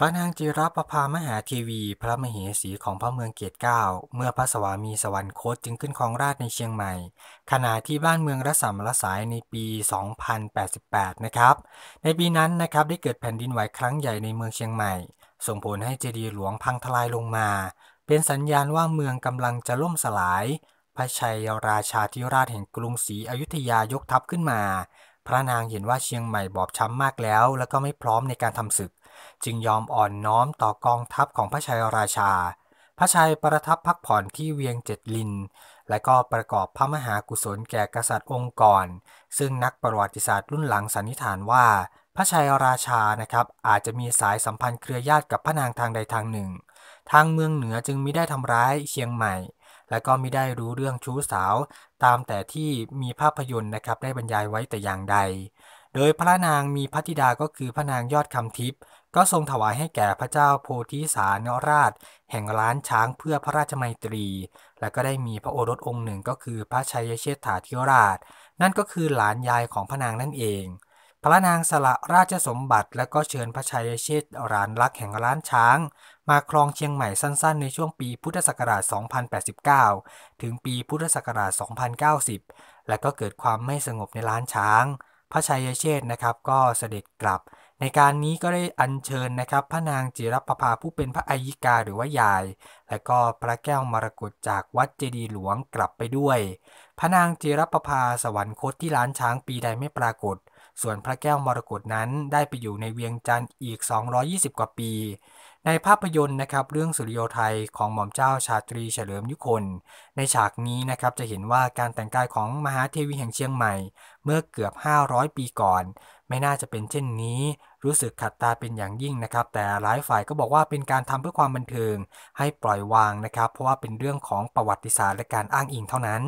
พระนางจิรประภามหาเทวีพระมเหสีของพระเมืองเกียรติเก้าเมื่อพระสวามีสวรรคตจึงขึ้นครองราชในเชียงใหม่ ขณะที่บ้านเมืองระสำระสายในปี 2088 นะครับ ในปีนั้นนะครับได้เกิดแผ่นดินไหวครั้งใหญ่ในเมืองเชียงใหม่ ส่งผลให้เจดีย์หลวงพังทลายลงมา เป็นสัญญาณว่าเมืองกำลังจะล่มสลาย พระชัยราชาธิราชแห่งกรุงศรีอยุธยายกทัพขึ้นมา พระนางเห็นว่าเชียงใหม่บอบช้ำมากแล้วและก็ไม่พร้อมในการทำศึกจึงยอมอ่อนน้อมต่อกองทัพของพระชัยราชา พระชัยประทับพักผ่อนที่เวียงเจ็ดลิน และก็ประกอบพระมหากุศลแก่กษัตริย์องค์ก่อน ซึ่งนักประวัติศาสตร์รุ่นหลังสันนิษฐานว่า พระชัยราชา นะครับ อาจจะมีสายสัมพันธ์เครือญาติกับพระนางทางใดทางหนึ่ง ทางเมืองเหนือจึงมิได้ทำร้ายเชียงใหม่ และก็ไม่ได้รู้เรื่องชู้สาว ตามแต่ที่มีภาพยนตร์นะครับได้บรรยายไว้แต่อย่างใด โดยพระนางมีพระธิดาก็คือพระนางยอดคำทิพย์ก็ทรงถวายให้แก่พระเจ้าโพธิสารราช แห่งล้านช้างเพื่อพระราชมัยตรี และก็ได้มีพระโอรสองค์หนึ่งก็คือพระชัยเชษฐาธิราช นั่นก็คือหลานยายของพระนางนั่นเอง พระนางสละราชสมบัติและก็เชิญพระชัยเชษรานรักแห่งล้านช้าง มาครองเชียงใหม่สั้นๆ ในช่วงปีพุทธศักราช 2089ถึงปีพุทธศักราช2090และก็เกิดความไม่สงบในล้านช้าง พระชัยเชษนะครับก็เสด็จกลับในการนี้ก็ได้อัญเชิญนะครับ พระนางจิรประภาผู้เป็นพระอายิกาหรือว่ายาย และก็พระแก้วมรกตจากวัดเจดีหลวงกลับไปด้วย พระนางจิรประภาสวรรคตที่ล้านช้างปีใดไม่ปรากฏ ส่วนพระแก้วมรกตนั้นได้ไปอยู่ในเวียงจันทร์อีก 220 กว่าปีในภาพยนตร์นะครับเรื่องสุริโยไทยของหม่อมเจ้าชาตรีเฉลิมยุคนในฉากนี้นะครับจะเห็นว่าการแต่งกายของมหาเทวีแห่งเชียงใหม่เมื่อเกือบ 500 ปีก่อน ไม่น่าจะเป็นเช่นนี้รู้สึกขัดตาเป็นอย่างยิ่งนะครับแต่หลายฝ่ายก็บอกว่าเป็นการทำเพื่อความบันเทิงให้ปล่อยวางนะครับ เพราะว่าเป็นเรื่องของประวัติศาสตร์และการอ้างอิงเท่านั้น